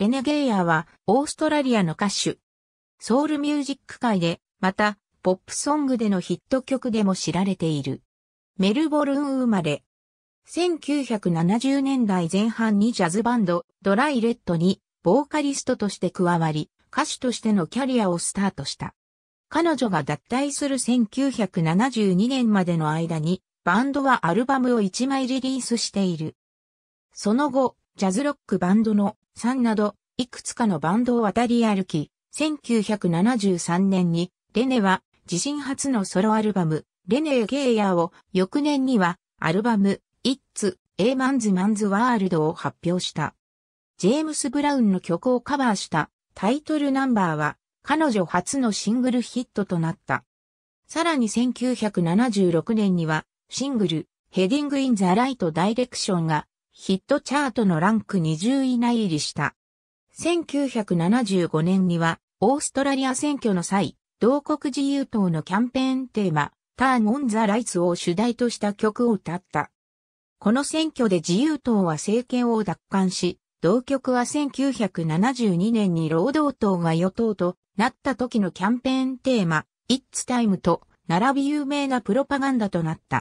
ベネゲイアはオーストラリアの歌手。ソウルミュージック界で、また、ポップソングでのヒット曲でも知られている。メルボルン生まれ。1970年代前半にジャズバンド、ドライレッドに、ボーカリストとして加わり、歌手としてのキャリアをスタートした。彼女が脱退する1972年までの間に、バンドはアルバムを1枚リリースしている。その後、ジャズロックバンドのさんなど、いくつかのバンドを渡り歩き、1973年に、レネは自身初のソロアルバム、レネー・ゲイヤーを、翌年には、アルバム、イッツ・エーマンズ・マンズ・ワールドを発表した。ジェームス・ブラウンの曲をカバーしたタイトルナンバーは、彼女初のシングルヒットとなった。さらに1976年には、シングル、ヘディング・イン・ザ・ライト・ダイレクションがヒットチャートのランク20位内入りした。1975年には、オーストラリア選挙の際、同国自由党のキャンペーンテーマ、ターン・オン・ザ・ライツを主題とした曲を歌った。この選挙で自由党は政権を奪還し、同局は1972年に労働党が与党となった時のキャンペーンテーマ、It's Time と並び有名なプロパガンダとなった。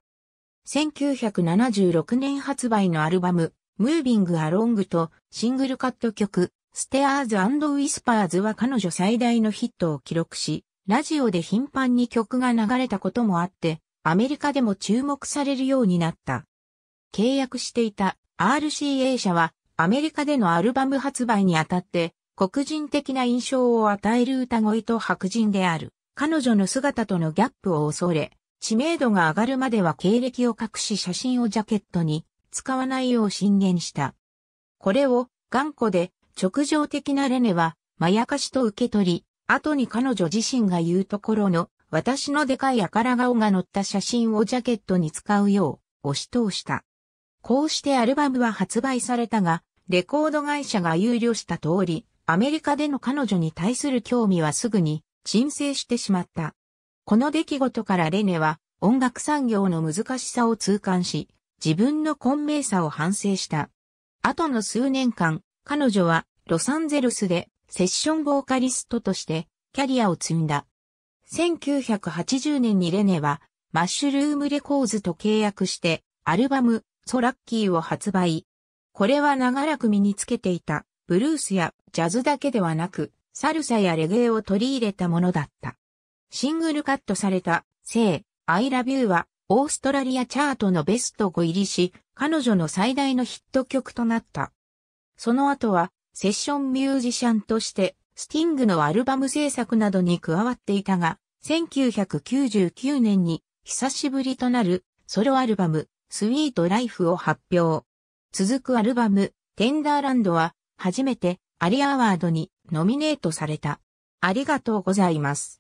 1976年発売のアルバム、Moving Along とシングルカット曲、s t a ー r s and Whispers は彼女最大のヒットを記録し、ラジオで頻繁に曲が流れたこともあって、アメリカでも注目されるようになった。契約していた RCA 社はアメリカでのアルバム発売にあたって黒人的な印象を与える歌声と白人である彼女の姿とのギャップを恐れ知名度が上がるまでは経歴を隠し写真をジャケットに使わないよう進言した。これを頑固で直情的なレネはまやかしと受け取り、後に彼女自身が言うところの私のでかい赤ら顔が載った写真をジャケットに使うよう押し通した。こうしてアルバムは発売されたが、レコード会社が憂慮した通り、アメリカでの彼女に対する興味はすぐに沈静してしまった。この出来事からレネは音楽産業の難しさを痛感し、自分の混迷さを反省した。後の数年間、彼女はロサンゼルスでセッションボーカリストとしてキャリアを積んだ。1980年にレネはマッシュルームレコーズと契約してアルバムソラッキーを発売。これは長らく身につけていたブルースやジャズだけではなくサルサやレゲエを取り入れたものだった。シングルカットされた、聖、I Love You は、オーストラリアチャートのベスト5入りし、彼女の最大のヒット曲となった。その後は、セッションミュージシャンとして、スティングのアルバム制作などに加わっていたが、1999年に、久しぶりとなる、ソロアルバム、スイートライフを発表。続くアルバム、テンダーランドは、初めて、アリアワードにノミネートされた。ありがとうございます。